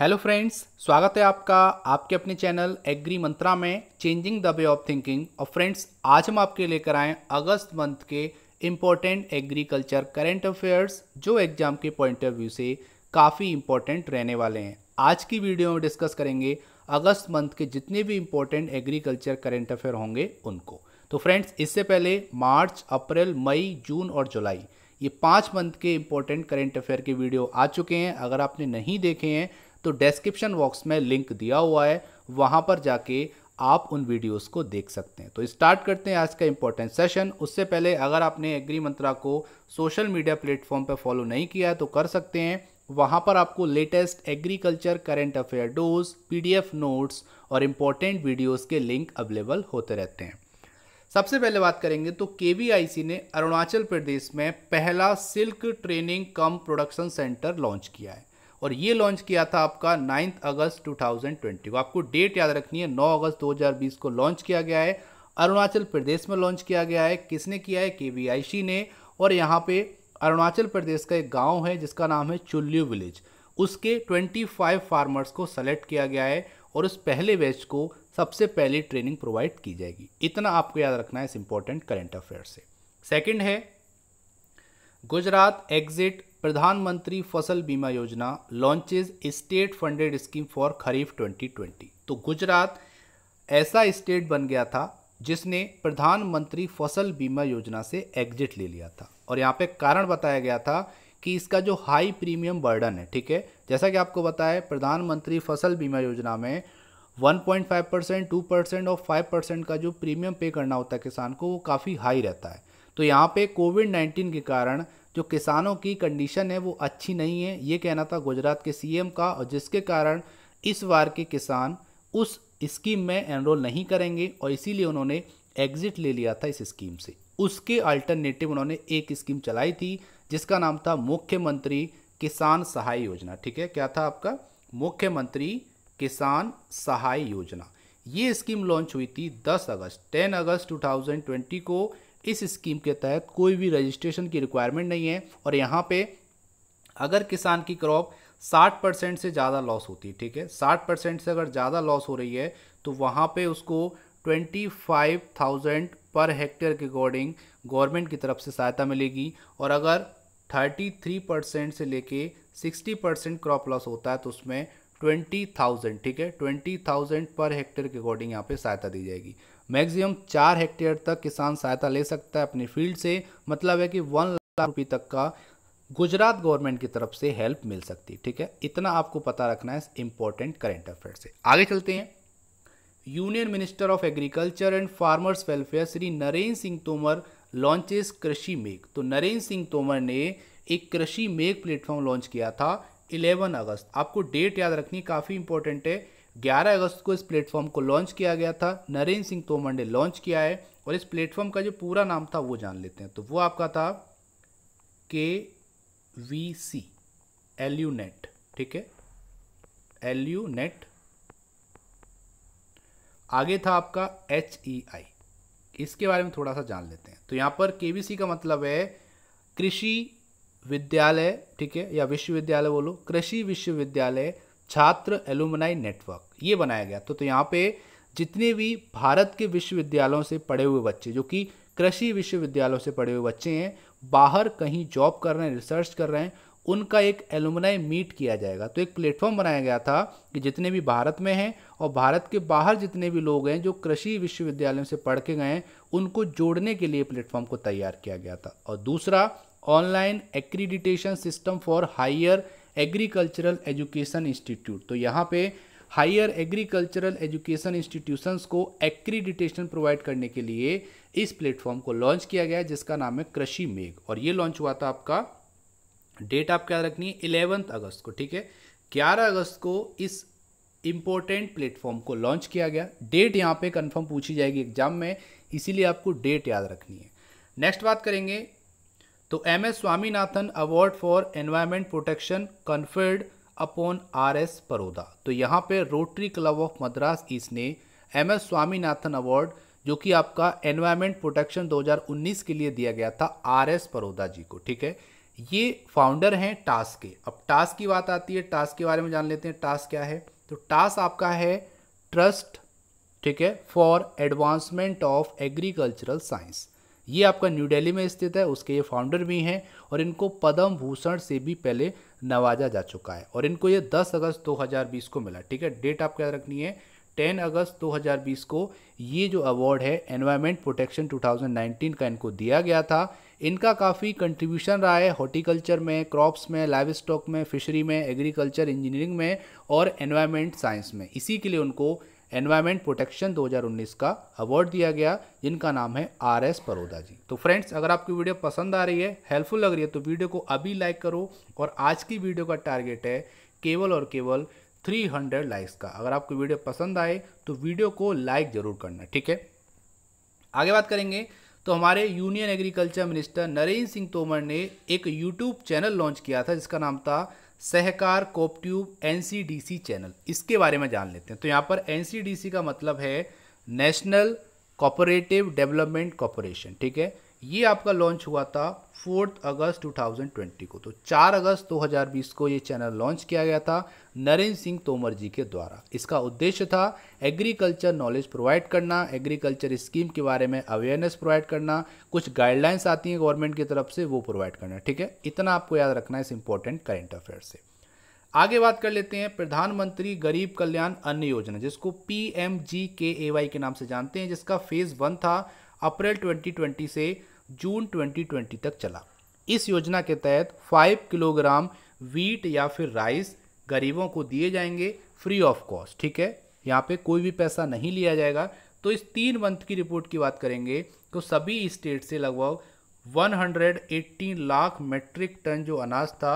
hello friends स्वागत है आपका आपके अपने चैनल एग्री मंत्रा में changing the way of thinking और फ्रेंड्स आज हम आपके लेकर आए अगस्त मंथ के इम्पोर्टेंट एग्रीकल्चर करेंट अफेयर्स जो एग्जाम के पॉइंट ऑफ व्यू से काफ़ी इम्पोर्टेंट रहने वाले हैं आज की वीडियो में डिस्कस करेंगे अगस्त मंथ के जितने भी इम्पोर्टेंट एग्रीकल्चर करेंट अफेयर होंगे उनको तो फ्रेंड्स इससे पहले मार्च अप्रैल मई जून और जुलाई ये पाँच मंथ के इंपॉर्टेंट करेंट अफेयर के वीडियो आ चुके हैं अगर आपने नहीं देखे हैं तो डिस्क्रिप्शन बॉक्स में लिंक दिया हुआ है वहाँ पर जाके आप उन वीडियोस को देख सकते हैं तो स्टार्ट करते हैं आज का इंपॉर्टेंट सेशन उससे पहले अगर आपने एग्री मंत्रा को सोशल मीडिया प्लेटफॉर्म पर फॉलो नहीं किया है तो कर सकते हैं वहाँ पर आपको latest agriculture current affair dose PDF notes और इंपॉर्टेंट वीडियोस के लिंक अवेलेबल होते रहते हैं सबसे पहले बात करेंगे तो के ने अरुणाचल प्रदेश में पहला silk training cum production centre launch किया है और ये लॉन्च किया था आपका नाइन्थ अगस्त 2020 को आपको डेट याद रखनी है 9 अगस्त 2020 को लॉन्च किया गया है अरुणाचल प्रदेश में लॉन्च किया गया है किसने किया है के ने और यहाँ पे अरुणाचल प्रदेश का एक गांव है जिसका नाम है चुल्लू विलेज उसके 25 फार्मर्स को सेलेक्ट किया गया है और उस पहले बैच को सबसे पहले ट्रेनिंग प्रोवाइड की जाएगी इतना आपको याद रखना है इस इंपॉर्टेंट करेंट अफेयर से सेकेंड है Gujarat exit Pradhan Mantri Fasal Bima Yojana launches state funded scheme for kharif 2020 तो गुजरात ऐसा स्टेट बन गया था जिसने प्रधानमंत्री फसल बीमा योजना से एग्जिट ले लिया था और यहाँ पे कारण बताया गया था कि इसका जो हाई प्रीमियम बर्डन है ठीक है जैसा कि आपको बताया प्रधानमंत्री फसल बीमा योजना में 1.5 परसेंट टू परसेंट और 5 परसेंट का जो प्रीमियम पे करना होता है किसान को वो काफ़ी हाई रहता है तो यहाँ पे कोविड 19 के कारण जो किसानों की कंडीशन है वो अच्छी नहीं है ये कहना था गुजरात के सीएम का और जिसके कारण इस बार के किसान उस स्कीम में एनरोल नहीं करेंगे और इसीलिए उन्होंने एग्ज़िट ले लिया था इस स्कीम से उसके अल्टरनेटिव उन्होंने एक स्कीम चलाई थी जिसका नाम था मुख्यमंत्री किसान सहाय योजना ठीक है क्या था आपका मुख्यमंत्री किसान सहाय योजना ये स्कीम लॉन्च हुई थी 10 अगस्त 10 अगस्त 2020 को इस स्कीम के तहत कोई भी रजिस्ट्रेशन की रिक्वायरमेंट नहीं है और यहाँ पे अगर किसान की क्रॉप 60 परसेंट से ज़्यादा लॉस होती है ठीक है 60 परसेंट से अगर ज़्यादा लॉस हो रही है तो वहाँ पे उसको 25,000 पर हेक्टेयर के अकॉर्डिंग गवर्नमेंट की तरफ से सहायता मिलेगी और अगर 33 परसेंट से लेके 60 परसेंट क्रॉप लॉस होता है तो उसमें 20,000 ठीक है 20,000 पर हेक्टेयर के अकॉर्डिंग यहाँ पे सहायता दी जाएगी मैक्सिमम चार हेक्टेयर तक किसान सहायता ले सकता है अपने फील्ड से मतलब है कि वन लाख रुपये तक का गुजरात गवर्नमेंट की तरफ से हेल्प मिल सकती है ठीक है इतना आपको पता रखना है इंपॉर्टेंट करेंट अफेयर से आगे चलते हैं union minister of agriculture and farmers welfare Shri Narendra Singh Tomar launches Krishi Megh तो नरेंद्र सिंह तोमर ने एक कृषि मेघ प्लेटफॉर्म लॉन्च किया था 11 अगस्त आपको डेट याद रखनी काफ़ी इंपॉर्टेंट है 11 अगस्त को इस प्लेटफॉर्म को लॉन्च किया गया था नरेंद्र सिंह तोमर ने लॉन्च किया है और इस प्लेटफॉर्म का जो पूरा नाम था वो जान लेते हैं तो वो आपका था K V C L U net ठीक है एल यू नेट आगे था आपका एच ई आई इसके बारे में थोड़ा सा जान लेते हैं तो यहाँ पर के का मतलब है कृषि विद्यालय ठीक है या विश्वविद्यालय बोलो कृषि विश्वविद्यालय छात्र एलुमनाई नेटवर्क ये बनाया गया तो, तो यहाँ पे जितने भी भारत के विश्वविद्यालयों से पढ़े हुए बच्चे जो कि कृषि विश्वविद्यालयों से पढ़े हुए बच्चे हैं बाहर कहीं जॉब कर रहे हैं रिसर्च कर रहे हैं उनका एक एलुमनाई मीट किया जाएगा तो एक प्लेटफॉर्म बनाया गया था कि जितने भी भारत में हैं और भारत के बाहर जितने भी लोग हैं जो कृषि विश्वविद्यालयों से पढ़ के गए हैं उनको जोड़ने के लिए प्लेटफॉर्म को तैयार किया गया था और दूसरा online accreditation system for higher agricultural education institute तो यहाँ पे हायर एग्रीकल्चरल एजुकेशन इंस्टीट्यूशंस को एक्रीडिटेशन प्रोवाइड करने के लिए इस प्लेटफॉर्म को लॉन्च किया गया जिसका नाम है कृषि मेघ और ये लॉन्च हुआ था आपका डेट आप क्या रखनी है इलेवंथ अगस्त को ठीक है ग्यारह अगस्त को इस इम्पोर्टेंट प्लेटफॉर्म को लॉन्च किया गया डेट यहाँ पे कंफर्म पूछी जाएगी एग्जाम में इसीलिए आपको डेट याद रखनी है नेक्स्ट बात करेंगे तो M S Swaminathan award for environment protection conferred upon R S Paroda तो यहाँ पे रोटरी क्लब ऑफ मद्रास इसने एम एस स्वामीनाथन अवार्ड जो कि आपका एनवायरमेंट प्रोटेक्शन 2019 के लिए दिया गया था आर एस परोदा जी को ठीक है ये फाउंडर हैं टास्क के अब टास्क की बात आती है टास्क के बारे में जान लेते हैं टास्क क्या है तो टास्क आपका है ट्रस्ट ठीक है for advancement of agricultural science ये आपका न्यू दिल्ली में स्थित है उसके ये फाउंडर भी हैं और इनको पद्म भूषण से भी पहले नवाजा जा चुका है और इनको ये 10 अगस्त 2020 को मिला ठीक है डेट आप क्या रखनी है 10 अगस्त 2020 को ये जो अवार्ड है एनवायरमेंट प्रोटेक्शन 2019 का इनको दिया गया था इनका काफ़ी कंट्रीब्यूशन रहा है हॉर्टिकल्चर में क्रॉप्स में लाइव स्टॉक में फिशरी में एग्रीकल्चर इंजीनियरिंग में और एनवायरमेंट साइंस में इसी के लिए उनको एनवायरमेंट प्रोटेक्शन 2019 का अवार्ड दिया गया जिनका नाम है आर एस परोदा जी तो फ्रेंड्स अगर आपकी वीडियो पसंद आ रही है हेल्पफुल लग रही है तो वीडियो को अभी लाइक करो और आज की वीडियो का टारगेट है केवल और केवल 300 लाइक्स का अगर आपको वीडियो पसंद आए तो वीडियो को लाइक ज़रूर करना ठीक है आगे बात करेंगे तो हमारे union agriculture minister Narendra Singh Tomar ने एक यूट्यूब चैनल लॉन्च किया था जिसका नाम था सहकार कोपट्यूब एनसीडीसी चैनल इसके बारे में जान लेते हैं तो यहाँ पर एनसीडीसी का मतलब है नेशनल कोऑपरेटिव डेवलपमेंट कॉरपोरेशन ठीक है ये आपका लॉन्च हुआ था फोर्थ अगस्त 2020 को तो 4 अगस्त 2020 को ये चैनल लॉन्च किया गया था नरेंद्र सिंह तोमर जी के द्वारा इसका उद्देश्य था एग्रीकल्चर नॉलेज प्रोवाइड करना एग्रीकल्चर स्कीम के बारे में अवेयरनेस प्रोवाइड करना कुछ गाइडलाइंस आती हैं गवर्नमेंट की तरफ से वो प्रोवाइड करना ठीक है इतना आपको याद रखना है इस इंपॉर्टेंट करेंट अफेयर से आगे बात कर लेते हैं प्रधानमंत्री गरीब कल्याण अन्न योजना जिसको पी एम जी के वाई के नाम से जानते हैं जिसका फेज वन था अप्रैल 2020 से जून 2020 तक चला इस योजना के तहत 5 किलोग्राम वीट या फिर राइस गरीबों को दिए जाएंगे फ्री ऑफ कॉस्ट ठीक है यहाँ पे कोई भी पैसा नहीं लिया जाएगा तो इस तीन मंथ की रिपोर्ट की बात करेंगे तो सभी स्टेट से लगभग 118 लाख मेट्रिक टन जो अनाज था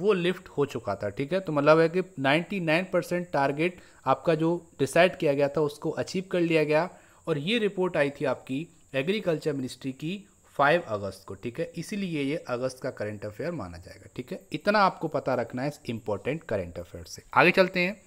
वो लिफ्ट हो चुका था ठीक है तो मतलब है कि 99 परसेंट टारगेट आपका जो डिसाइड किया गया था उसको अचीव कर लिया गया और ये रिपोर्ट आई थी आपकी एग्रीकल्चर मिनिस्ट्री की फाइव अगस्त को ठीक है इसीलिए ये अगस्त का करंट अफेयर माना जाएगा ठीक है इतना आपको पता रखना है इस इंपॉर्टेंट करंट अफेयर से आगे चलते हैं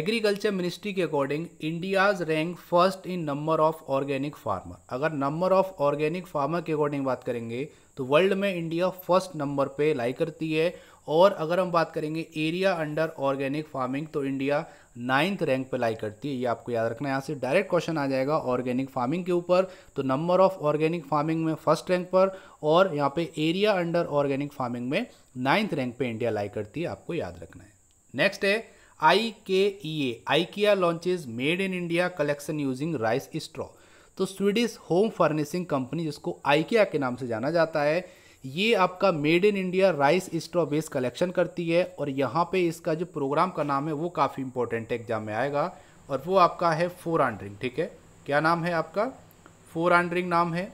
एग्रीकल्चर मिनिस्ट्री के according India's rank first in number of organic farmer अगर नंबर ऑफ ऑर्गेनिक फार्मर के अकॉर्डिंग बात करेंगे तो वर्ल्ड में इंडिया फर्स्ट नंबर पे लाई करती है और अगर हम बात करेंगे एरिया अंडर ऑर्गेनिक फार्मिंग तो इंडिया नाइन्थ रैंक पे लाई करती है ये आपको याद रखना है यहाँ से डायरेक्ट क्वेश्चन आ जाएगा ऑर्गेनिक फार्मिंग के ऊपर तो नंबर ऑफ ऑर्गेनिक फार्मिंग में फर्स्ट रैंक पर और यहाँ पे एरिया अंडर ऑर्गेनिक फार्मिंग में नाइन्थ रैंक पे इंडिया लाई करती है आपको याद रखना है नेक्स्ट है I K E A IKEA launches made in India collection using rice straw तो स्वीडिश होम फर्निशिंग कंपनी जिसको आइकिया के नाम से जाना जाता है ये आपका made in India rice straw base collection करती है और यहाँ पे इसका जो प्रोग्राम का नाम है वो काफ़ी इंपॉर्टेंट एग्जाम में आएगा और वो आपका है फोर आंड्रिंग ठीक है क्या नाम है आपका फोर आंड्रिंग नाम है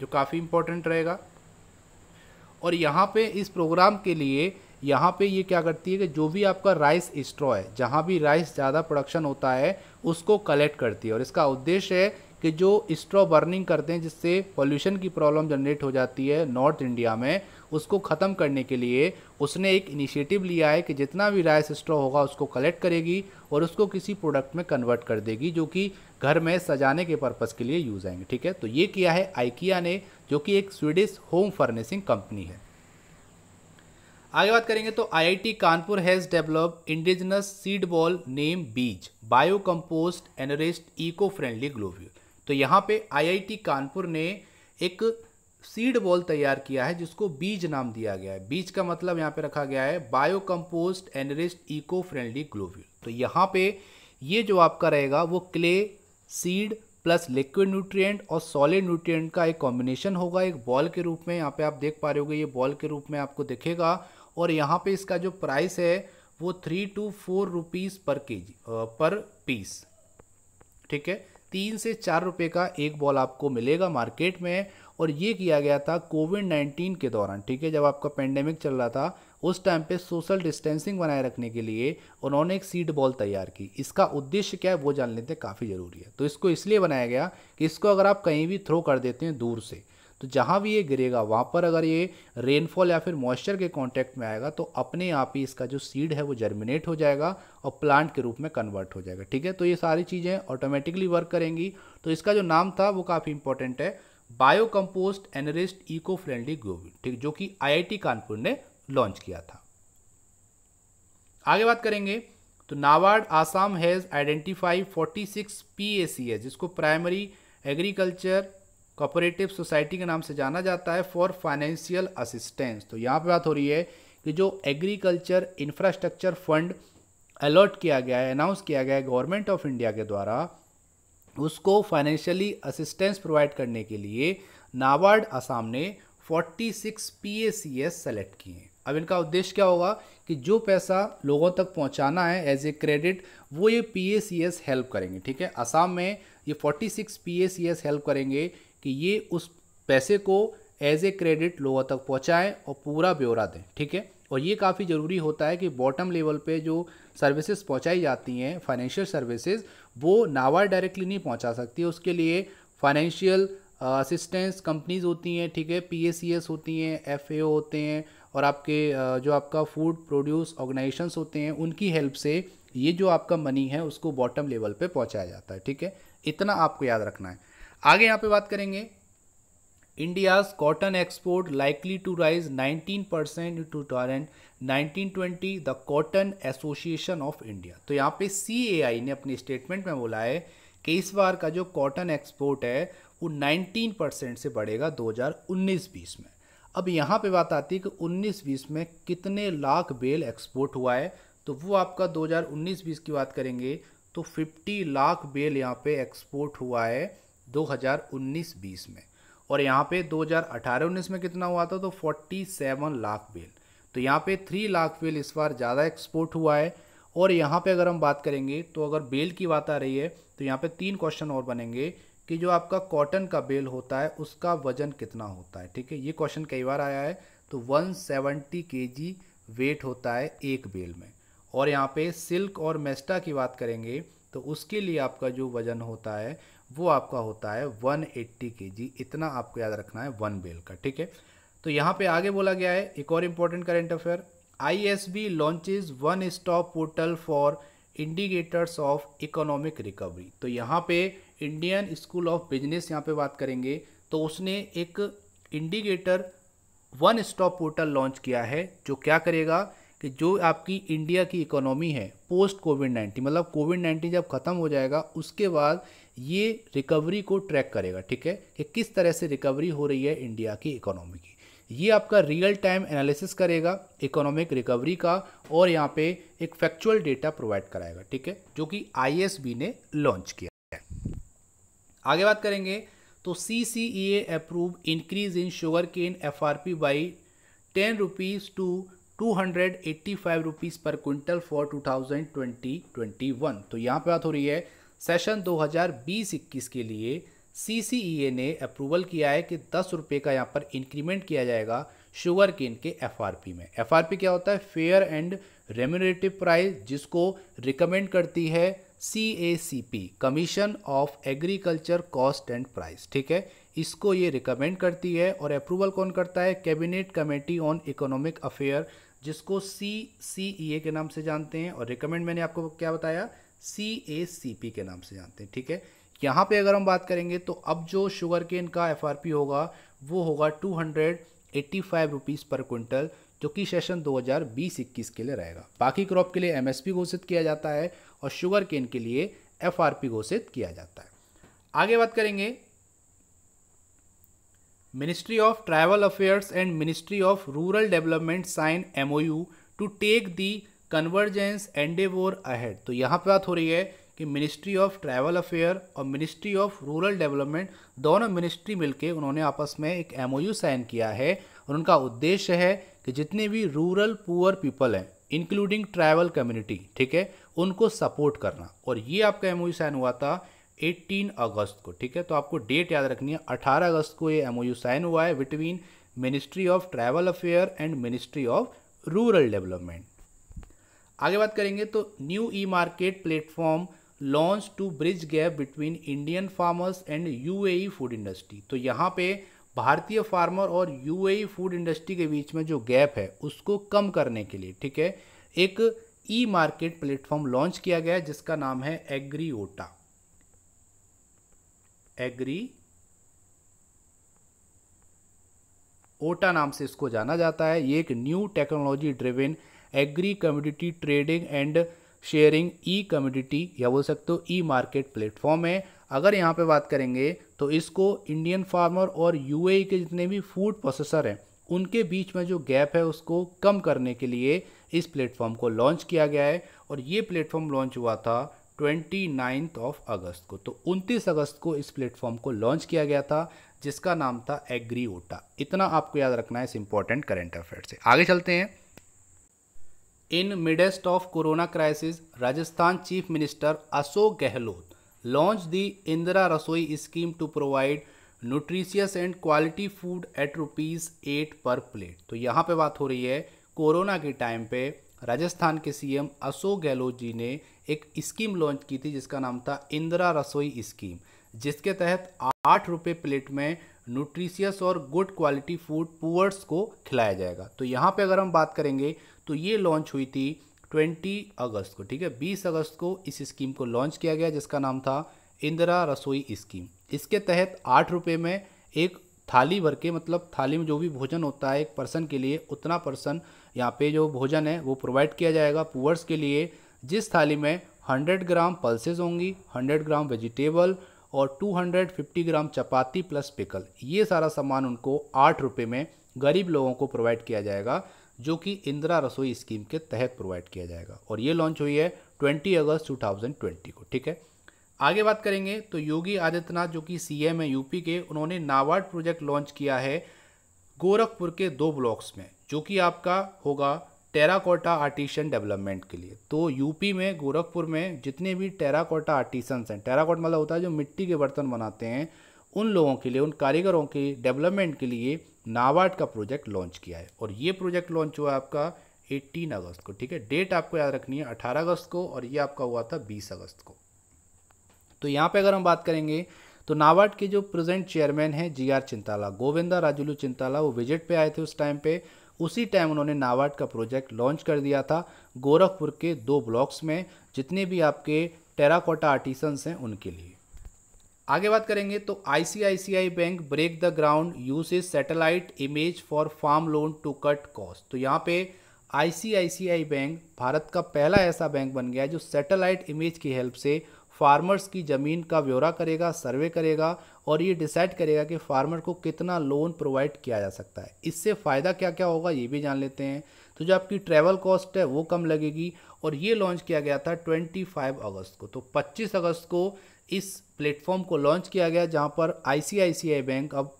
जो काफ़ी इंपॉर्टेंट रहेगा और यहाँ पे इस प्रोग्राम के लिए यहाँ पे ये क्या करती है कि जो भी आपका राइस स्ट्रॉ है जहाँ भी राइस ज़्यादा प्रोडक्शन होता है उसको कलेक्ट करती है और इसका उद्देश्य है कि जो स्ट्रॉ बर्निंग करते हैं जिससे पॉल्यूशन की प्रॉब्लम जनरेट हो जाती है नॉर्थ इंडिया में उसको ख़त्म करने के लिए उसने एक इनिशिएटिव लिया है कि जितना भी राइस स्ट्रॉ होगा उसको कलेक्ट करेगी और उसको किसी प्रोडक्ट में कन्वर्ट कर देगी जो कि घर में सजाने के पर्पज़ के लिए यूज़ आएंगे ठीक है तो ये किया है आइकिया ने जो कि एक स्वीडिश होम फर्निशिंग कंपनी है आगे बात करेंगे तो IIT Kanpur has develop indigenous seed ball name Beej bio compost enriched eco friendly globule तो यहाँ पे आईआईटी कानपुर ने एक सीड बॉल तैयार किया है जिसको बीज नाम दिया गया है बीज का मतलब यहाँ पे रखा गया है bio compost enriched eco friendly globule तो यहाँ पे ये जो आपका रहेगा वो clay seed plus liquid nutrient और सॉलिड न्यूट्रिएंट का एक कॉम्बिनेशन होगा एक बॉल के रूप में यहाँ पे आप देख पा रहे होगे ये बॉल के रूप में आपको दिखेगा और यहाँ पे इसका जो प्राइस है वो थ्री टू फोर रुपीज़ पर के पर पीस ठीक है तीन से चार रुपये का एक बॉल आपको मिलेगा मार्केट में और ये किया गया था कोविड नाइन्टीन के दौरान ठीक है जब आपका पेंडेमिक चल रहा था उस टाइम पे सोशल डिस्टेंसिंग बनाए रखने के लिए उन्होंने एक सीड बॉल तैयार की इसका उद्देश्य क्या है वो जान लेते काफ़ी ज़रूरी है तो इसको इसलिए बनाया गया कि इसको अगर आप कहीं भी थ्रो कर देते हैं दूर से तो जहाँ भी ये गिरेगा वहाँ पर अगर ये रेनफॉल या फिर मॉइस्चर के कॉन्टैक्ट में आएगा तो अपने आप ही इसका जो सीड है वो जर्मिनेट हो जाएगा और प्लांट के रूप में कन्वर्ट हो जाएगा ठीक है तो ये सारी चीज़ें ऑटोमेटिकली वर्क करेंगी तो इसका जो नाम था वो काफ़ी इंपॉर्टेंट है bio compost enriched eco friendly गोविंद ठीक जो कि आईआईटी कानपुर ने लॉन्च किया था आगे बात करेंगे तो NABARD Assam has identify 46 PACS जिसको प्राइमरी एग्रीकल्चर कॉपरेटिव सोसाइटी के नाम से जाना जाता है फॉर फाइनेंशियल असिस्टेंस तो यहाँ पे बात हो रही है कि जो एग्रीकल्चर इंफ्रास्ट्रक्चर फंड अलॉट किया गया है अनाउंस किया गया है गवर्नमेंट ऑफ इंडिया के द्वारा उसको फाइनेंशियली असिस्टेंस प्रोवाइड करने के लिए नाबार्ड असम ने 46 पीएसीएस सेलेक्ट किए हैं अब इनका उद्देश्य क्या होगा कि जो पैसा लोगों तक पहुंचाना है एज ए क्रेडिट वो ये पी हेल्प करेंगे ठीक है असम में ये 46 पी हेल्प करेंगे कि ये उस पैसे को एज ए क्रेडिट लोगों तक पहुँचाएँ और पूरा ब्यौरा दें ठीक है और ये काफ़ी ज़रूरी होता है कि बॉटम लेवल पे जो सर्विसेज पहुंचाई जाती हैं फाइनेंशियल सर्विसेज वो नावार डायरेक्टली नहीं पहुंचा सकती उसके लिए फाइनेंशियल असिस्टेंस कंपनीज होती हैं ठीक है पी होती हैं एफ होते हैं और आपके uh, जो आपका फूड प्रोड्यूस ऑर्गेनाइजेशंस होते हैं उनकी हेल्प से ये जो आपका मनी है उसको बॉटम लेवल पर पहुँचाया जाता है ठीक है इतना आपको याद रखना है आगे यहाँ पे बात करेंगे India's cotton export likely to rise 19 percent two thousand nineteen twenty the cotton association of India तो यहाँ पे सी ने अपने स्टेटमेंट में बोला है कि इस बार का जो कॉटन एक्सपोर्ट है वो 19 परसेंट से बढ़ेगा 2019-20 में अब यहाँ पे बात आती है कि 19-20 में कितने लाख बेल एक्सपोर्ट हुआ है तो वो आपका 2019-20 की बात करेंगे तो 50 लाख बेल यहाँ पे एक्सपोर्ट हुआ है 2019-20 में और यहाँ पे 2018-19 में कितना हुआ था तो 47 लाख बेल तो यहाँ पे 3 लाख बेल इस बार ज़्यादा एक्सपोर्ट हुआ है और यहाँ पे अगर हम बात करेंगे तो अगर बेल की बात आ रही है तो यहाँ पे तीन क्वेश्चन और बनेंगे कि जो आपका कॉटन का बेल होता है उसका वजन कितना होता है ठीक है ये क्वेश्चन कई बार आया है तो 170 सेवेंटी वेट होता है एक बेल में और यहाँ पे सिल्क और मेस्टा की बात करेंगे तो उसके लिए आपका जो वजन होता है वो आपका होता है 180 एट्टी इतना आपको याद रखना है वन बेल का ठीक है तो यहाँ पे आगे बोला गया है एक और important current affair I S B launches one stop portal for indicators of economic recovery तो यहाँ पे इंडियन स्कूल ऑफ बिजनेस यहाँ पे बात करेंगे तो उसने एक indicator one stop portal launch किया है जो क्या करेगा कि जो आपकी इंडिया की इकोनॉमी है पोस्ट कोविड नाइन्टीन मतलब कोविड नाइन्टीन जब ख़त्म हो जाएगा उसके बाद ये रिकवरी को ट्रैक करेगा ठीक है कि किस तरह से रिकवरी हो रही है इंडिया की इकोनॉमी की ये आपका रियल टाइम एनालिसिस करेगा इकोनॉमिक रिकवरी का और यहाँ पे एक फैक्चुअल डेटा प्रोवाइड कराएगा ठीक है जो कि आई ने लॉन्च किया है आगे बात करेंगे तो C C E approve increase in sugar cane F R P by ten rupees to two hundred eighty five rupees per quintal for two thousand twenty twenty one तो यहाँ पे बात हो रही है सेशन दो हज़ार बीस इक्कीस के लिए सी सी ए ने अप्रूवल किया है कि दस रुपये का यहाँ पर इंक्रीमेंट किया जाएगा शुगर केन के एफ आर पी में एफ आर पी क्या होता है फेयर एंड रेम्यूनेटिव प्राइस जिसको रिकमेंड करती है C A C P commission of agriculture cost and price ठीक है इसको ये रिकमेंड करती है और अप्रूवल कौन करता है cabinet committee on economic affair जिसको सी सी ई ए के नाम से जानते हैं और रिकमेंड मैंने आपको क्या बताया सी ए सी पी के नाम से जानते हैं ठीक है यहाँ पे अगर हम बात करेंगे तो अब जो शुगर केन का एफ आर पी होगा वो होगा two hundred eighty five rupees per quintal जो कि सेशन 2020-21 के लिए रहेगा बाकी क्रॉप के लिए एमएसपी घोषित किया जाता है और शुगर केन के लिए एफआरपी घोषित किया जाता है आगे बात करेंगे Ministry of Tribal Affairs and Ministry of Rural Development sign MOU to take the convergence endeavour ahead तो यहाँ पे बात हो रही है कि मिनिस्ट्री ऑफ ट्रैवल अफेयर और मिनिस्ट्री ऑफ रूरल डेवलपमेंट दोनों मिनिस्ट्री मिलके उन्होंने आपस में एक एम साइन किया है और उनका उद्देश्य है कि जितने भी रूरल पुअर पीपल हैं इंक्लूडिंग ट्रैवल कम्युनिटी ठीक है उनको सपोर्ट करना और ये आपका एम साइन हुआ था 18 अगस्त को ठीक है तो आपको डेट याद रखनी है 18 अगस्त को ये एमओयू साइन हुआ है between ministry of tribal affair and ministry of rural development आगे बात करेंगे तो new e market platform launch to bridge gap between Indian farmers and UAE food industry तो यहाँ पे भारतीय फार्मर और यूएई फूड इंडस्ट्री के बीच में जो गैप है उसको कम करने के लिए ठीक है एक ई मार्केट प्लेटफॉर्म लॉन्च किया गया है जिसका नाम है एग्रीओटा एग्री ओटा नाम से इसको जाना जाता है ये एक new technology driven agri community trading and sharing e community या बोल सकते हो ई मार्केट प्लेटफॉर्म है अगर यहाँ पे बात करेंगे तो इसको इंडियन फार्मर और यूएई e के जितने भी फूड प्रोसेसर हैं उनके बीच में जो गैप है उसको कम करने के लिए इस प्लेटफॉर्म को लॉन्च किया गया है और ये प्लेटफॉर्म लॉन्च हुआ था ट्वेंटी नाइन्थ ऑफ अगस्त को तो 29 अगस्त को इस प्लेटफॉर्म को लॉन्च किया गया था जिसका नाम था एग्री ओटा इतना आपको याद रखना है इस इंपॉर्टेंट करेंट अफेयर से आगे चलते हैं in midst of corona crisis Rajasthan chief minister Ashok Gehlot launch the Indira Rasoi scheme to provide nutritious and quality food at rupees eight per plate तो यहाँ पे बात हो रही है कोरोना के टाइम पे राजस्थान के सीएम अशोक गहलोत जी ने एक स्कीम लॉन्च की थी जिसका नाम था इंदिरा रसोई स्कीम जिसके तहत आठ रुपये प्लेट में न्यूट्रिशियस और गुड क्वालिटी फूड पुअर्स को खिलाया जाएगा तो यहाँ पे अगर हम बात करेंगे तो ये लॉन्च हुई थी 20 अगस्त को ठीक है 20 अगस्त को इस स्कीम को लॉन्च किया गया जिसका नाम था इंदिरा रसोई स्कीम इसके तहत आठ रुपये में एक थाली भर के मतलब थाली में जो भी भोजन होता है एक पर्सन के लिए उतना पर्सन यहाँ पे जो भोजन है वो प्रोवाइड किया जाएगा पुअर्स के लिए जिस थाली में 100 ग्राम पल्सेस होंगी 100 ग्राम वेजिटेबल और 250 ग्राम चपाती प्लस पिकल ये सारा सामान उनको आठ रुपये में गरीब लोगों को प्रोवाइड किया जाएगा जो कि इंदिरा रसोई स्कीम के तहत प्रोवाइड किया जाएगा और ये लॉन्च हुई है 20 अगस्त 2020 को ठीक है आगे बात करेंगे तो योगी आदित्यनाथ जो कि सीएम है यूपी के उन्होंने नाबार्ड प्रोजेक्ट लॉन्च किया है गोरखपुर के दो ब्लॉक्स में जो कि आपका होगा टेराकोटा आर्टिशन डेवलपमेंट के लिए तो यूपी में गोरखपुर में जितने भी टेराकोटा आर्टिसंस हैं टेराकोट मतलब होता है जो मिट्टी के बर्तन बनाते हैं उन लोगों के लिए उन कारीगरों के डेवलपमेंट के लिए नाबार्ड का प्रोजेक्ट लॉन्च किया है और ये प्रोजेक्ट लॉन्च हुआ है आपका 18 अगस्त को ठीक है डेट आपको याद रखनी है 18 अगस्त को और ये आपका हुआ था 20 अगस्त को तो यहाँ पे अगर हम बात करेंगे तो नाबार्ड के जो प्रेजेंट चेयरमैन हैं जी आर चिंताला गोविंदा राजुलू चिंताला वो विजिट पे आए थे उस टाइम पे उसी टाइम उन्होंने नाबार्ड का प्रोजेक्ट लॉन्च कर दिया था गोरखपुर के दो ब्लॉक्स में जितने भी आपके टेराकोटा आर्टिसंस हैं उनके लिए आगे बात करेंगे तो ICICI bank break the ground uses satellite image for farm loan to cut cost तो यहाँ पे आईसीआईसीआई बैंक भारत का पहला ऐसा बैंक बन गया जो सैटेलाइट इमेज की हेल्प से फार्मर्स की ज़मीन का ब्यौरा करेगा सर्वे करेगा और ये डिसाइड करेगा कि फार्मर को कितना लोन प्रोवाइड किया जा सकता है इससे फ़ायदा क्या क्या होगा ये भी जान लेते हैं तो जो आपकी ट्रैवल कॉस्ट है वो कम लगेगी और ये लॉन्च किया गया था 25 अगस्त को तो 25 अगस्त को इस प्लेटफॉर्म को लॉन्च किया गया जहाँ पर आई बैंक अब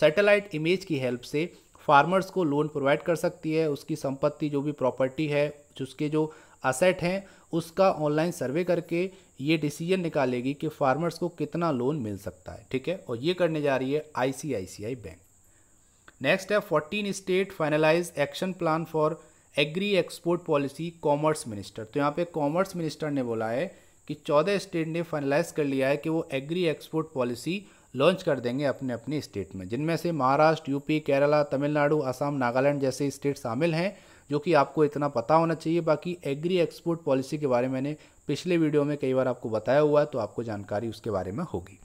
सेटेलाइट इमेज की हेल्प से फार्मर्स को लोन प्रोवाइड कर सकती है उसकी संपत्ति जो भी प्रॉपर्टी है उसके जो असेट हैं उसका ऑनलाइन सर्वे करके ये डिसीजन निकालेगी कि फार्मर्स को कितना लोन मिल सकता है ठीक है और ये करने जा रही है आईसीआईसीआई बैंक नेक्स्ट है fourteen state finalise action plan for agri export policy commerce minister तो यहाँ पे कॉमर्स मिनिस्टर ने बोला है कि चौदह स्टेट ने फाइनलाइज कर लिया है कि वो एग्री एक्सपोर्ट पॉलिसी लॉन्च कर देंगे अपने अपने स्टेट में जिनमें से महाराष्ट्र यूपी केरला तमिलनाडु असम नागालैंड जैसे स्टेट शामिल हैं जो कि आपको इतना पता होना चाहिए बाकी एग्री एक्सपोर्ट पॉलिसी के बारे में मैंने पिछले वीडियो में कई बार आपको बताया हुआ है तो आपको जानकारी उसके बारे में होगी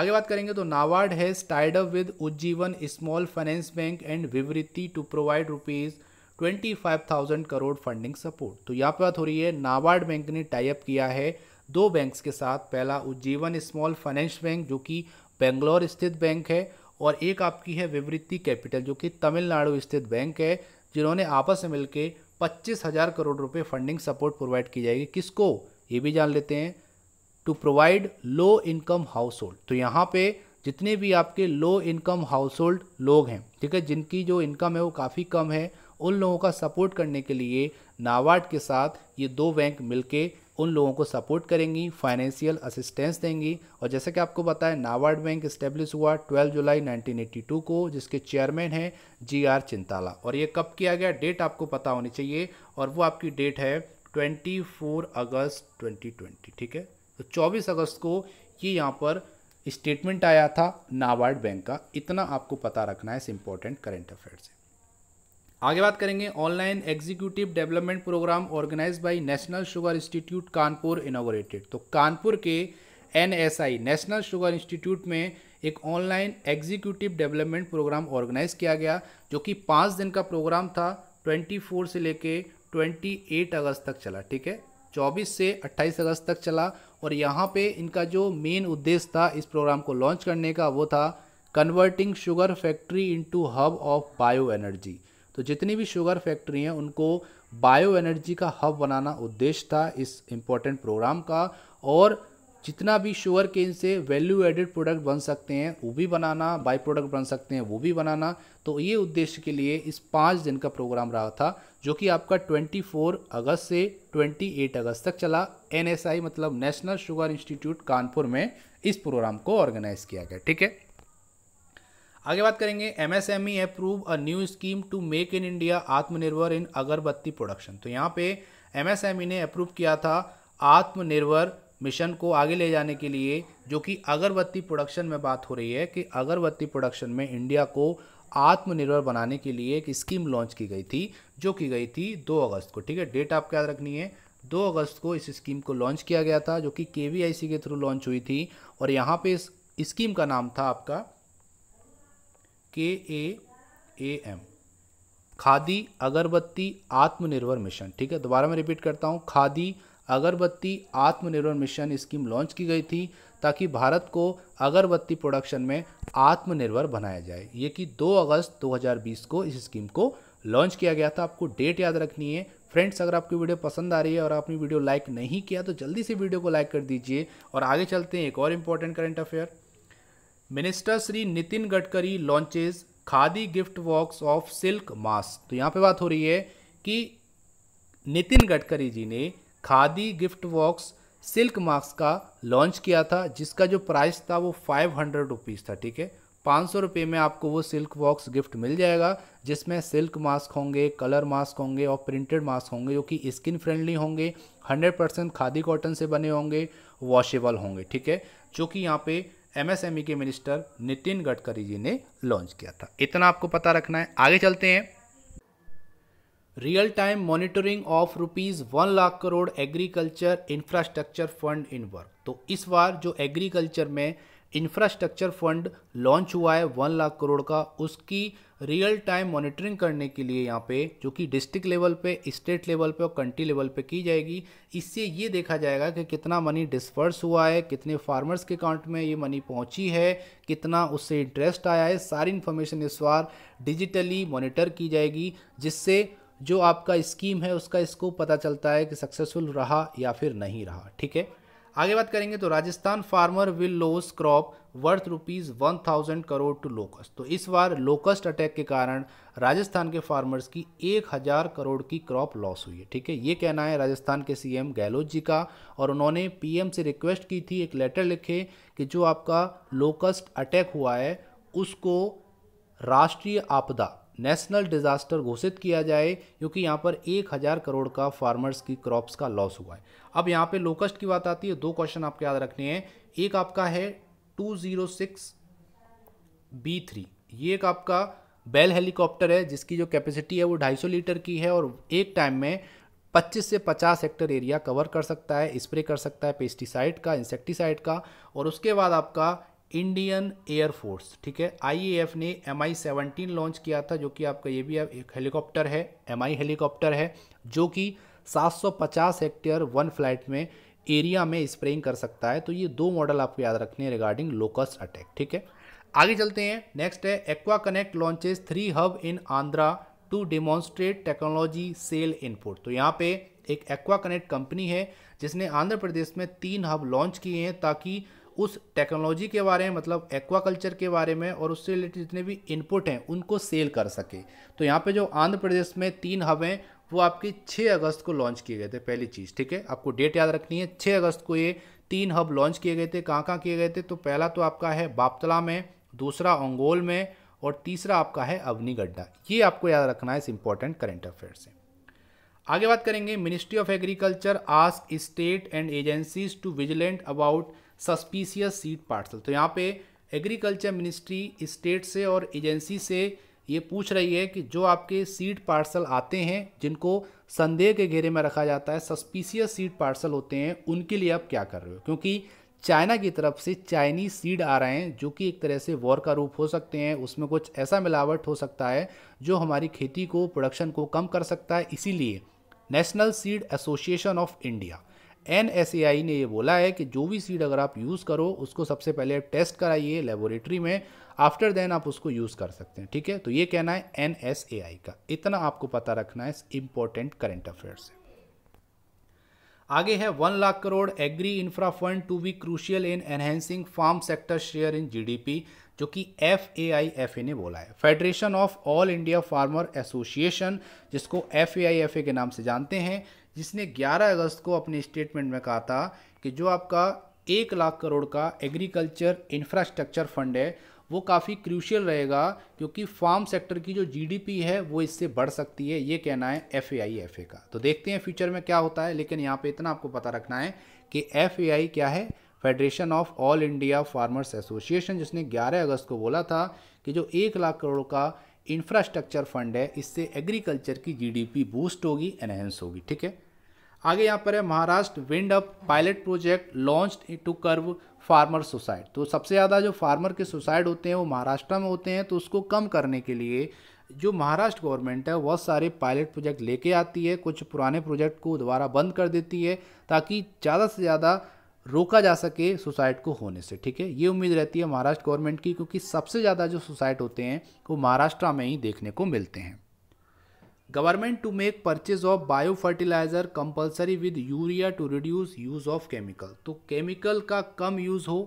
आगे बात करेंगे तो NABARD has tied up with Ujjivan small finance bank and Vivriti to provide rupees twenty five thousand crore funding support तो यहाँ पर बात हो रही है नाबार्ड बैंक ने टाइप किया है दो बैंक्स के साथ पहला उज्जीवन स्मॉल फाइनेंस बैंक जो कि बेंगलोर स्थित बैंक है और एक आपकी है विवृत्ति कैपिटल जो कि तमिलनाडु स्थित बैंक है जिन्होंने आपस में मिलकर पच्चीस हज़ार करोड़ रुपए फंडिंग सपोर्ट प्रोवाइड की जाएगी किसको ये भी जान लेते हैं to provide low income household तो यहाँ पे जितने भी आपके लो इनकम हाउस होल्ड लोग हैं ठीक है जिनकी जो इनकम है वो काफ़ी कम है उन लोगों का सपोर्ट करने के लिए नाबार्ड के साथ ये दो बैंक मिलके उन लोगों को सपोर्ट करेंगी फाइनेंशियल असिस्टेंस देंगी और जैसा कि आपको बताया नाबार्ड बैंक इस्टेब्लिश हुआ 12 जुलाई 1982 को जिसके चेयरमैन हैं जी आर चिंताला और ये कब किया गया डेट आपको पता होनी चाहिए और वो आपकी डेट है 24 अगस्त 2020 ठीक है तो 24 अगस्त को ये यहाँ पर स्टेटमेंट आया था नाबार्ड बैंक का इतना आपको पता रखना है इस इम्पोर्टेंट करेंट अफेयर से आगे बात करेंगे online executive development programme organise by national sugar institute Kanpur inaugurated तो कानपुर के एन नेशनल शुगर इंस्टीट्यूट में एक online executive development programme organise किया गया जो कि पाँच दिन का प्रोग्राम था 24 से लेके 28 अगस्त तक चला ठीक है 24 से 28 अगस्त तक चला और यहाँ पे इनका जो मेन उद्देश्य था इस प्रोग्राम को लॉन्च करने का वो था converting sugar factory into hub of bio energy तो जितनी भी शुगर फैक्ट्री हैं उनको बायो एनर्जी का हब बनाना उद्देश्य था इस इम्पोर्टेंट प्रोग्राम का और जितना भी शुगर केन से वैल्यू एडेड प्रोडक्ट बन सकते हैं वो भी बनाना बाई प्रोडक्ट बन सकते हैं वो भी बनाना तो ये उद्देश्य के लिए इस पाँच दिन का प्रोग्राम रहा था जो कि आपका 24 अगस्त से 28 अगस्त तक चला एनएसआई मतलब नेशनल शुगर इंस्टीट्यूट कानपुर में इस प्रोग्राम को ऑर्गेनाइज किया गया ठीक है आगे बात करेंगे M S M E approve a new scheme to make in India Atmanirbhar in अगरबत्ती प्रोडक्शन तो यहाँ पे एम एस एम ई ने अप्रूव किया था आत्मनिर्भर मिशन को आगे ले जाने के लिए जो कि अगरबत्ती प्रोडक्शन में बात हो रही है कि अगरबत्ती प्रोडक्शन में इंडिया को आत्मनिर्भर बनाने के लिए एक स्कीम लॉन्च की गई थी जो की गई थी दो अगस्त को ठीक है डेट आपको याद रखनी है दो अगस्त को इस स्कीम को लॉन्च किया गया था जो कि के के थ्रू लॉन्च हुई थी और यहाँ पे इस स्कीम का नाम था आपका के ए ए एम खादी अगरबत्ती आत्मनिर्भर मिशन ठीक है दोबारा मैं रिपीट करता हूँ खादी अगरबत्ती आत्मनिर्भर मिशन स्कीम लॉन्च की गई थी ताकि भारत को अगरबत्ती प्रोडक्शन में आत्मनिर्भर बनाया जाए ये कि 2 अगस्त 2020 को इस स्कीम को लॉन्च किया गया था आपको डेट याद रखनी है फ्रेंड्स अगर आपकी वीडियो पसंद आ रही है और आपने वीडियो लाइक नहीं किया तो जल्दी से वीडियो को लाइक कर दीजिए और आगे चलते हैं एक और important current affair minister Shri Nitin Gadkari launches Khadi gift box of silk mask तो यहाँ पे बात हो रही है कि नितिन गडकरी जी ने Khadi gift box silk mask का लॉन्च किया था जिसका जो प्राइस था वो फाइव हंड्रेड रुपीज़ था ठीक है पाँच सौ रुपये में आपको वो सिल्क वॉक्स गिफ्ट मिल जाएगा जिसमें सिल्क मास्क होंगे कलर मास्क होंगे और प्रिंटेड मास्क होंगे जो कि स्किन फ्रेंडली होंगे हंड्रेड परसेंट खादी कॉटन से बने होंगे वॉशेबल होंगे ठीक है जो कि यहाँ पे एमएसएमई के मिनिस्टर नितिन गडकरी जी ने लॉन्च किया था इतना आपको पता रखना है आगे चलते हैं real time monitoring of rupees one lakh crore agriculture infrastructure fund in work तो इस बार जो एग्रीकल्चर में इंफ्रास्ट्रक्चर फंड लॉन्च हुआ है वन लाख करोड़ का उसकी रियल टाइम मॉनिटरिंग करने के लिए यहाँ पे जो कि डिस्ट्रिक्ट लेवल पे स्टेट लेवल पे और कंट्री लेवल पे की जाएगी इससे ये देखा जाएगा कि कितना मनी डिस्पर्स हुआ है कितने फार्मर्स के अकाउंट में ये मनी पहुँची है कितना उससे इंटरेस्ट आया है सारी इन्फॉर्मेशन इस बार डिजिटली मॉनिटर की जाएगी जिससे जो आपका स्कीम है उसका इसको पता चलता है कि सक्सेसफुल रहा या फिर नहीं रहा ठीक है आगे बात करेंगे तो Rajasthan farmer will lose crop worth rupees one thousand crore to locust तो इस बार लोकस्ट अटैक के कारण राजस्थान के फार्मर्स की एक हज़ार करोड़ की क्रॉप लॉस हुई है ठीक है ये कहना है राजस्थान के सीएम गहलोत जी का और उन्होंने पीएम से रिक्वेस्ट की थी एक लेटर लिखे कि जो आपका लोकस्ट अटैक हुआ है उसको राष्ट्रीय आपदा नेशनल डिज़ास्टर घोषित किया जाए क्योंकि यहाँ पर एक हज़ार करोड़ का फार्मर्स की क्रॉप्स का लॉस हुआ है अब यहाँ पे लोकस्ट की बात आती है दो क्वेश्चन आपके याद रखने हैं एक आपका है two zero six B three ये एक आपका बेल हेलीकॉप्टर है जिसकी जो कैपेसिटी है वो सौ लीटर की है और एक टाइम में पच्चीस से पचास हेक्टर एरिया कवर कर सकता है स्प्रे कर सकता है पेस्टिसाइड का इंसेक्टिसाइड का और उसके बाद आपका इंडियन एयरफोर्स ठीक है आईएएफ ने एम आई सेवनटीन लॉन्च किया था जो कि आपका ये भी एक हेलीकॉप्टर है एम आई हेलीकॉप्टर है जो कि 750 हेक्टेयर वन फ्लाइट में एरिया में स्प्रेइंग कर सकता है तो ये दो मॉडल आपको याद रखने हैं रिगार्डिंग लोकस्ट अटैक ठीक है आगे चलते हैं नेक्स्ट है aqua connect launches three hub in Andhra to demonstrate technology sell input तो यहाँ पे एक एक्वा कनेक्ट कंपनी है जिसने आंध्र प्रदेश में तीन हब लॉन्च किए हैं ताकि उस टेक्नोलॉजी के बारे में मतलब एक्वाकल्चर के बारे में और उससे रिलेटेड जितने भी इनपुट हैं उनको सेल कर सके तो यहाँ पे जो आंध्र प्रदेश में तीन हब हैं वो आपकी 6 अगस्त को लॉन्च किए गए थे पहली चीज़ ठीक है आपको डेट याद रखनी है 6 अगस्त को ये तीन हब लॉन्च किए गए थे कहाँ कहाँ किए गए थे तो पहला तो आपका है बापतला में दूसरा ओंगोल में और तीसरा आपका है अवनीगड्ढा ये आपको याद रखना है इस इंपॉर्टेंट करेंट अफेयर से आगे बात करेंगे ministry of agriculture ask state and agencies to vigilant about suspicious seed parcel तो यहाँ पे एग्रीकल्चर मिनिस्ट्री स्टेट से और एजेंसी से ये पूछ रही है कि जो आपके सीड पार्सल आते हैं जिनको संदेह के घेरे में रखा जाता है सस्पीसियस सीड पार्सल होते हैं उनके लिए आप क्या कर रहे हो क्योंकि चाइना की तरफ से चाइनीज सीड आ रहे हैं जो कि एक तरह से वॉर का रूप हो सकते हैं उसमें कुछ ऐसा मिलावट हो सकता है जो हमारी खेती को प्रोडक्शन को कम कर सकता है इसीलिए national seed association of India N ने ये बोला है कि जो भी सीड अगर आप यूज़ करो उसको सबसे पहले टेस्ट कराइए लेबोरेटरी में आफ्टर देन आप उसको यूज़ कर सकते हैं ठीक है तो ये कहना है एन का इतना आपको पता रखना है इस इम्पोर्टेंट करेंट अफेयर से आगे है one lakh crore agri infra fund to be crucial in enhancing farm sector share in GDP जो कि एफ ए आई एफ ए ने बोला है federation of all India farmer association जिसको F A I F A के नाम से जानते हैं जिसने 11 अगस्त को अपने स्टेटमेंट में कहा था कि जो आपका एक लाख करोड़ का एग्रीकल्चर इंफ्रास्ट्रक्चर फंड है वो काफ़ी क्रूशियल रहेगा क्योंकि फार्म सेक्टर की जो जीडीपी है वो इससे बढ़ सकती है ये कहना है एफ ए का तो देखते हैं फ्यूचर में क्या होता है लेकिन यहाँ पे इतना आपको पता रखना है कि एफ क्या है federation of all India farmers association जिसने 11 अगस्त को बोला था कि जो एक लाख करोड़ का इंफ्रास्ट्रक्चर फंड है इससे एग्रीकल्चर की जीडीपी बूस्ट होगी एनहेंस होगी ठीक है आगे यहाँ पर है Maharashtra wind up pilot project launch to curb farmer suicide तो सबसे ज़्यादा जो फार्मर के सुसाइड होते हैं वो महाराष्ट्र में होते हैं तो उसको कम करने के लिए जो महाराष्ट्र गवर्नमेंट है बहुत सारे पायलट प्रोजेक्ट लेके आती है कुछ पुराने प्रोजेक्ट को दोबारा बंद कर देती है ताकि ज़्यादा से ज़्यादा रोका जा सके सुसाइड को होने से ठीक है ये उम्मीद रहती है महाराष्ट्र गवर्नमेंट की क्योंकि सबसे ज़्यादा जो सुसाइड होते हैं वो महाराष्ट्र में ही देखने को मिलते हैं government to make purchase of bio fertiliser compulsory with urea to reduce use of chemical तो केमिकल का कम यूज़ हो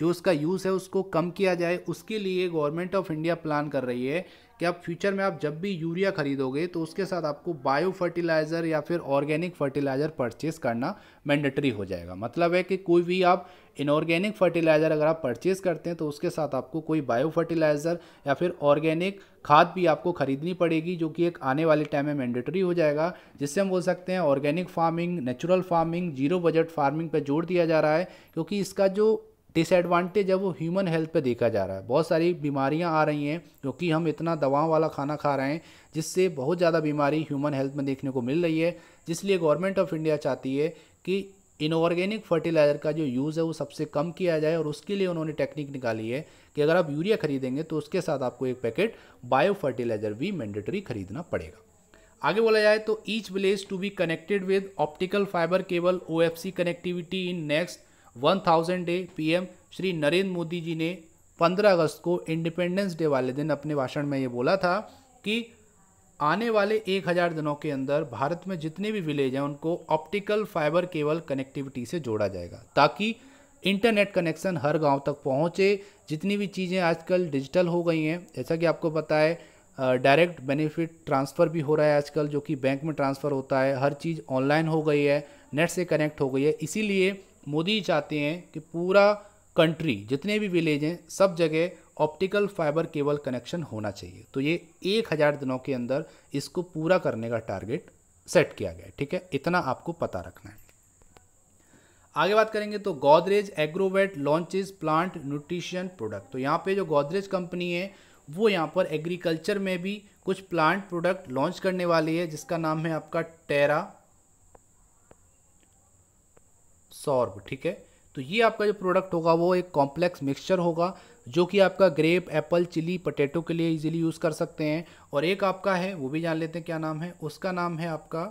जो उसका यूज़ है उसको कम किया जाए उसके लिए गवर्नमेंट ऑफ इंडिया प्लान कर रही है कि आप फ्यूचर में आप जब भी यूरिया खरीदोगे तो उसके साथ आपको बायो फर्टिलाइज़र या फिर ऑर्गेनिक फर्टिलाइज़र परचेज़ करना मैंडेटरी हो जाएगा मतलब है कि कोई भी आप इनऑर्गेनिक फर्टिलाइज़र अगर आप परचेज़ करते हैं तो उसके साथ आपको कोई बायो फर्टिलाइज़र या फिर ऑर्गेनिक खाद भी आपको खरीदनी पड़ेगी जो कि एक आने वाले टाइम में मैंडेटरी हो जाएगा जिससे हम बोल सकते हैं organic farming natural farming zero budget farming पर जोर दिया जा रहा है क्योंकि इसका जो डिसएडवांटेज है वो ह्यूमन हेल्थ पे देखा जा रहा है बहुत सारी बीमारियां आ रही हैं क्योंकि हम इतना दवाओं वाला खाना खा रहे हैं जिससे बहुत ज़्यादा बीमारी ह्यूमन हेल्थ में देखने को मिल रही है जिसलिए गवर्नमेंट ऑफ इंडिया चाहती है कि इनऑर्गेनिक फर्टिलाइज़र का जो यूज़ है वो सबसे कम किया जाए और उसके लिए उन्होंने टेक्निक निकाली है कि अगर आप यूरिया खरीदेंगे तो उसके साथ आपको एक पैकेट बायो फर्टिलाइज़र भी मैंडेटरी खरीदना पड़ेगा आगे बोला जाए तो each village to be connected with optical fibre cable O connectivity in next one thousand day PM Shri Narendra Modi ji ने 15 अगस्त को इंडिपेंडेंस डे वाले दिन अपने भाषण में ये बोला था कि आने वाले 1000 दिनों के अंदर भारत में जितने भी विलेज हैं उनको ऑप्टिकल फाइबर केबल कनेक्टिविटी से जोड़ा जाएगा ताकि इंटरनेट कनेक्शन हर गांव तक पहुंचे जितनी भी चीज़ें आजकल डिजिटल हो गई हैं जैसा कि आपको पता है डायरेक्ट बेनिफिट ट्रांसफ़र भी हो रहा है आजकल जो कि बैंक में ट्रांसफ़र होता है हर चीज़ ऑनलाइन हो गई है नेट से कनेक्ट हो गई है इसीलिए मोदी चाहते हैं कि पूरा कंट्री जितने भी विलेज हैं सब जगह ऑप्टिकल फाइबर केबल कनेक्शन होना चाहिए तो ये एक हज़ार दिनों के अंदर इसको पूरा करने का टारगेट सेट किया गया है ठीक है इतना आपको पता रखना है आगे बात करेंगे तो Godrej Agrovet launches plant nutrition product तो यहाँ पे जो गोदरेज कंपनी है वो यहाँ पर एग्रीकल्चर में भी कुछ प्लांट प्रोडक्ट लॉन्च करने वाली है जिसका नाम है आपका टेरा सॉर्ब ठीक है तो ये आपका जो प्रोडक्ट होगा वो एक कॉम्प्लेक्स मिक्सचर होगा जो कि आपका ग्रेप एप्पल चिली पटेटो के लिए इजीली यूज़ कर सकते हैं और एक आपका है वो भी जान लेते हैं क्या नाम है उसका नाम है आपका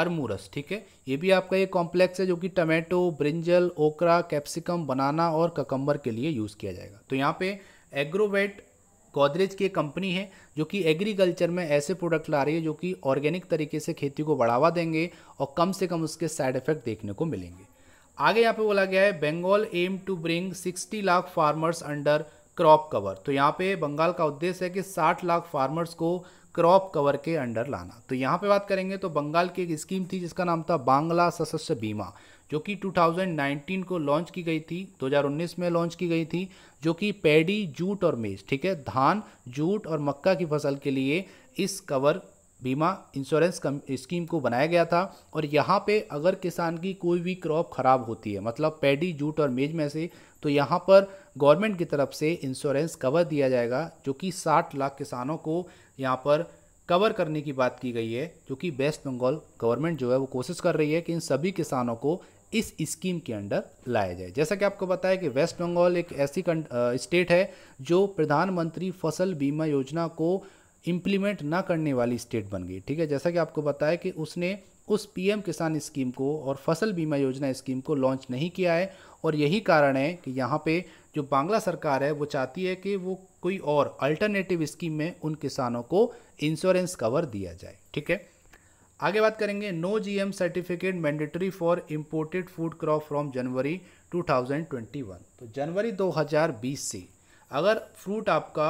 अरमूरस ठीक है ये भी आपका एक कॉम्प्लेक्स है जो कि tomato brinjal okra capsicum banana और ककम्बर के लिए यूज़ किया जाएगा तो यहाँ पे एग्रोवेट गोदरेज की एक कंपनी है जो कि एग्रीकल्चर में ऐसे प्रोडक्ट ला रही है जो कि ऑर्गेनिक तरीके से खेती को बढ़ावा देंगे और कम से कम उसके साइड इफेक्ट देखने को मिलेंगे आगे यहाँ पे बोला गया है Bengal aim to bring 60 lakh farmers under crop cover तो यहाँ पे बंगाल का उद्देश्य है कि 60 लाख फार्मर्स को क्रॉप कवर के अंडर लाना तो यहाँ पे बात करेंगे तो बंगाल की एक स्कीम थी जिसका नाम था बांग्ला सशस्त्र बीमा जो कि 2019 को लॉन्च की गई थी 2019 में लॉन्च की गई थी जो कि पैडी जूट और मेज ठीक है धान जूट और मक्का की फसल के लिए इस कवर बीमा इंश्योरेंस स्कीम को बनाया गया था और यहाँ पे अगर किसान की कोई भी क्रॉप खराब होती है मतलब पैडी जूट और मेज में से तो यहाँ पर गवर्नमेंट की तरफ से इंश्योरेंस कवर दिया जाएगा जो कि 60 लाख किसानों को यहाँ पर कवर करने की बात की गई है जो कि वेस्ट बंगाल गवर्नमेंट जो है वो कोशिश कर रही है कि इन सभी किसानों को इस स्कीम के अंडर लाया जाए जैसा कि आपको बताया कि वेस्ट बंगाल एक ऐसी स्टेट है जो प्रधानमंत्री फसल बीमा योजना को इम्प्लीमेंट ना करने वाली स्टेट बन गई ठीक है जैसा कि आपको बताया कि उसने उस पीएम किसान स्कीम को और फसल बीमा योजना स्कीम को लॉन्च नहीं किया है और यही कारण है कि यहाँ पे जो बांग्ला सरकार है वो चाहती है कि वो कोई और अल्टरनेटिव स्कीम में उन किसानों को इंश्योरेंस कवर दिया जाए ठीक है आगे बात करेंगे no GM certificate mandatory for imported food crop from January 2021 तो जनवरी 2020 से अगर फ्रूट आपका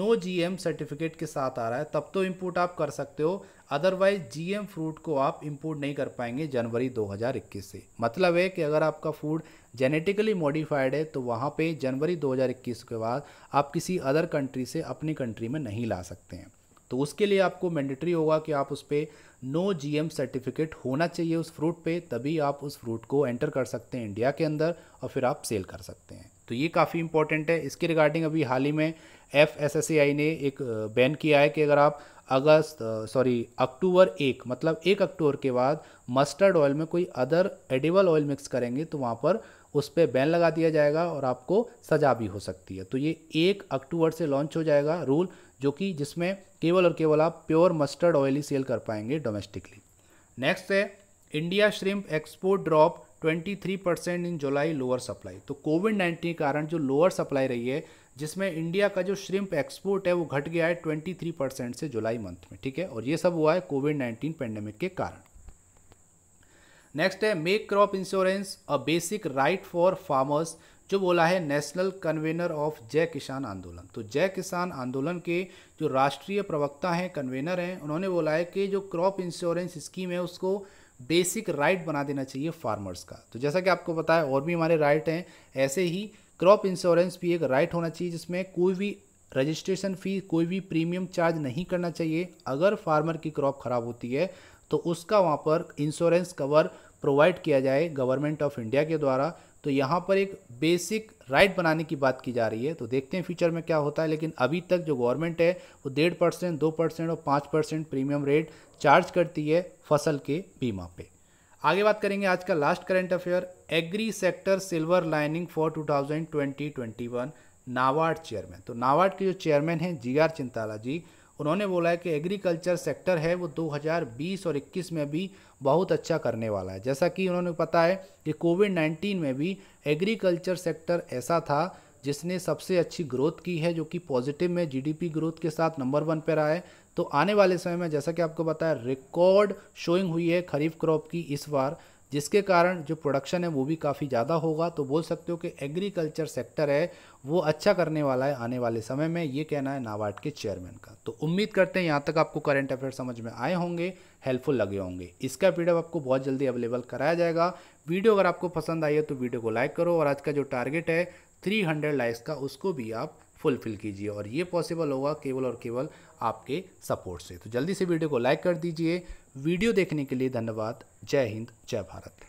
नो जीएम सर्टिफिकेट के साथ आ रहा है तब तो इम्पोर्ट आप कर सकते हो अदरवाइज जीएम फ्रूट को आप इम्पोर्ट नहीं कर पाएंगे जनवरी 2021 से मतलब है कि अगर आपका फूड जेनेटिकली मॉडिफाइड है तो वहाँ पे जनवरी 2021 के बाद आप किसी अदर कंट्री से अपनी कंट्री में नहीं ला सकते हैं तो उसके लिए आपको मैंडेटरी होगा कि आप उस पर नो जी सर्टिफिकेट होना चाहिए उस फ्रूट पे तभी आप उस फ्रूट को एंटर कर सकते हैं इंडिया के अंदर और फिर आप सेल कर सकते हैं तो ये काफ़ी इंपॉर्टेंट है इसके रिगार्डिंग अभी हाल ही में एफ एस एस आई ने एक बैन किया है कि अगर आप अगस्त सॉरी अक्टूबर एक मतलब एक अक्टूबर के बाद मस्टर्ड ऑयल में कोई अदर एडिबल ऑयल मिक्स करेंगे तो वहाँ पर उस पर बैन लगा दिया जाएगा और आपको सजा भी हो सकती है तो ये एक अक्टूबर से लॉन्च हो जाएगा रूल जो कि जिसमें केवल और केवल आप प्योर मस्टर्ड ऑयल ही सेल कर पाएंगे डोमेस्टिकली नेक्स्ट है India shrimp export drop 23 percent in July lower supply तो कोविड 19 कारण जो लोअर सप्लाई रही है जिसमें इंडिया का जो श्रिम्प एक्सपोर्ट है वो घट गया है 23 परसेंट से जुलाई मंथ में ठीक है और ये सब हुआ है कोविड 19 पेंडेमिक के कारण नेक्स्ट है make crop insurance a basic right for farmers जो बोला है नेशनल कन्वेनर ऑफ जय किसान आंदोलन तो जय किसान आंदोलन के जो राष्ट्रीय प्रवक्ता हैं कन्वेनर हैं उन्होंने बोला है कि जो क्रॉप इंश्योरेंस स्कीम है उसको बेसिक राइट बना देना चाहिए फार्मर्स का तो जैसा कि आपको बताया और भी हमारे राइट हैं ऐसे ही क्रॉप इंश्योरेंस भी एक राइट होना चाहिए जिसमें कोई भी रजिस्ट्रेशन फ़ी कोई भी प्रीमियम चार्ज नहीं करना चाहिए अगर फार्मर की क्रॉप ख़राब होती है तो उसका वहाँ पर इंश्योरेंस कवर प्रोवाइड किया जाए गवर्नमेंट ऑफ इंडिया के द्वारा तो यहाँ पर एक बेसिक राइट बनाने की बात की जा रही है तो देखते हैं फ्यूचर में क्या होता है लेकिन अभी तक जो गवर्नमेंट है वो डेढ़ परसेंट दो परसेंट और पाँच परसेंट प्रीमियम रेट चार्ज करती है फसल के बीमा पे आगे बात करेंगे आज का last current affair agri sector silver lining for two thousand twenty twenty one NABARD chairman तो नावार्ड के जो चेयरमैन हैं जी आर चिंताला जी उन्होंने बोला है कि एग्रीकल्चर सेक्टर है वो 2020 और 21 में भी बहुत अच्छा करने वाला है जैसा कि उन्होंने पता है कि कोविड नाइन्टीन में भी एग्रीकल्चर सेक्टर ऐसा था जिसने सबसे अच्छी ग्रोथ की है जो कि पॉजिटिव में जीडीपी ग्रोथ के साथ नंबर वन पर रहा है तो आने वाले समय में जैसा कि आपको पता है रिकॉर्ड शोइंग हुई है खरीफ क्रॉप की इस बार जिसके कारण जो प्रोडक्शन है वो भी काफ़ी ज़्यादा होगा तो बोल सकते हो कि एग्रीकल्चर सेक्टर है वो अच्छा करने वाला है आने वाले समय में ये कहना है नाबार्ड के चेयरमैन का तो उम्मीद करते हैं यहाँ तक आपको करंट अफेयर समझ में आए होंगे हेल्पफुल लगे होंगे इसका वीडियो आपको बहुत जल्दी अवेलेबल कराया जाएगा वीडियो अगर आपको पसंद आई है तो वीडियो को लाइक करो और आज का जो टारगेट है थ्री लाइक्स का उसको भी आप फुलफिल कीजिए और ये पॉसिबल होगा केवल और केवल आपके सपोर्ट से तो जल्दी से वीडियो को लाइक कर दीजिए वीडियो देखने के लिए धन्यवाद जय हिंद जय भारत